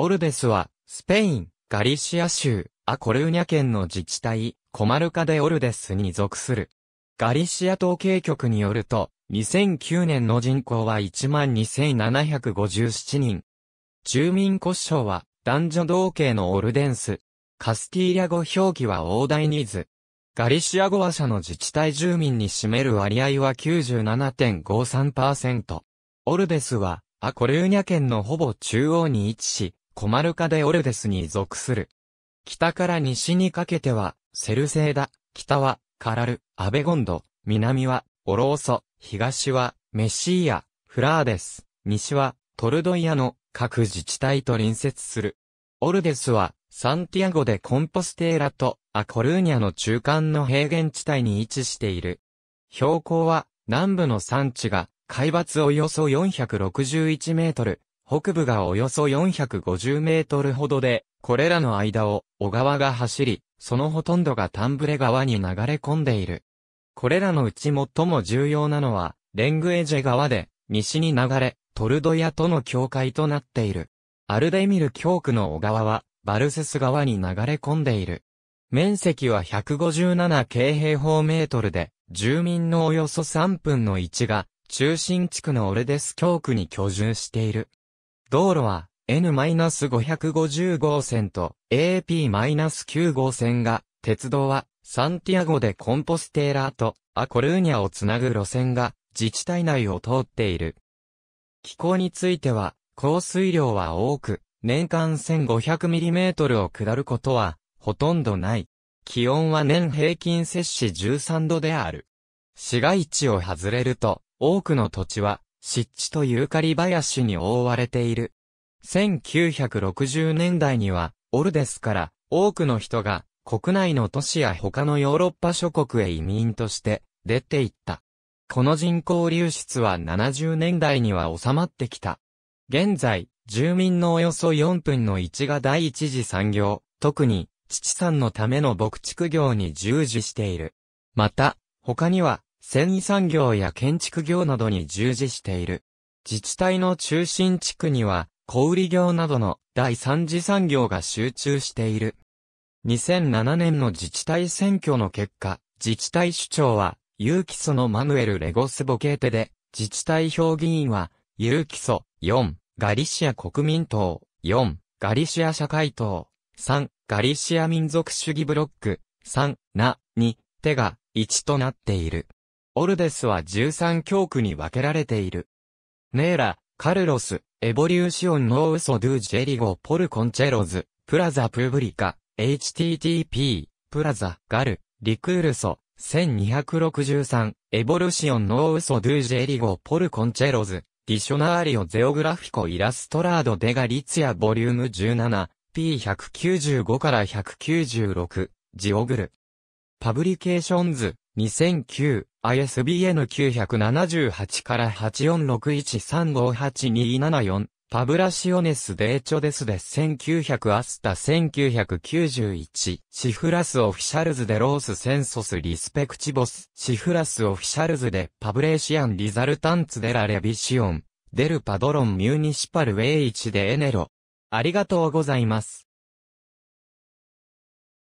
オルベスは、スペイン、ガリシア州、アコルーニャ県の自治体、コマルカでオルデスに属する。ガリシア統計局によると、2009年の人口は12,757人。住民故障は、男女同系のオルデンス。カスティーリャ語表記は大台ニーズ。ガリシア語話者の自治体住民に占める割合は97.53%。オルデスは、アコルーニャ県のほぼ中央に位置し、コマルカ・デ・オルデスに属する。北から西にかけては、セルセーダ、北は、カラル、アベゴンド、南は、オローソ、東は、メシーア、フラーデス、西は、トルドイアの各自治体と隣接する。オルデスは、サンティアゴでコンポステーラとアコルーニャの中間の平原地帯に位置している。標高は、南部の山地が、海抜およそ461メートル、北部がおよそ450メートルほどで、これらの間を小川が走り、そのほとんどがタンブレ川に流れ込んでいる。これらのうち最も重要なのは、レングエジェ川で、西に流れ、トルドヤとの境界となっている。アルデミル教区の小川は、バルセス川に流れ込んでいる。面積は157京平方メートルで、住民のおよそ3分の1が、中心地区のオレデス教区に居住している。道路は N-550 号線と AP-9 号線が、鉄道はサンティアゴでコンポステーラーとアコルーニャをつなぐ路線が自治体内を通っている。気候については、降水量は多く、年間 1500mm を下ることは、ほとんどない。気温は年平均摂氏13度である。市街地を外れると、多くの土地は、湿地とユーカリ林に覆われている。1960年代には、オルデスから多くの人が国内の都市や他のヨーロッパ諸国へ移民として出ていった。この人口流出は70年代には収まってきた。現在、住民のおよそ4分の1が第一次産業、特に、父さんのための牧畜業に従事している。また、他には、繊維産業や建築業などに従事している。自治体の中心地区には、小売業などの第三次産業が集中している。2007年の自治体選挙の結果、自治体首長は、有機素のマヌエル・レゴス・ボケーテで、自治体評議員は、有機素4、ガリシア国民党、4、ガリシア社会党、3、ガリシア民族主義ブロック、3、な、2、手が、1となっている。オルデスは13教区に分けられている。ネーラ、カルロス、エボリューシオンノーウソドゥジェリゴポルコンチェロズ、プラザプブリカ、http、プラザ、ガル、リクールソ、1263、エボルシオンノーウソドゥジェリゴポルコンチェロズ、ディショナーリオゼオグラフィコイラストラードデガリツヤボリューム17、P195 から196、ジオグル。パブリケーションズ、2009 ISBN 978から8 4 6 1 3 5 8 2 7 4パブラシオネス・デーチョデスで1900アスタ1991シフラス・オフィシャルズ・デロース・センソス・リスペクチボスシフラス・オフィシャルズでパブレーシアン・リザルタンツ・デラ・レビシオンデル・パドロン・ミューニシパル・ウェイチ・デ・エネロありがとうございます。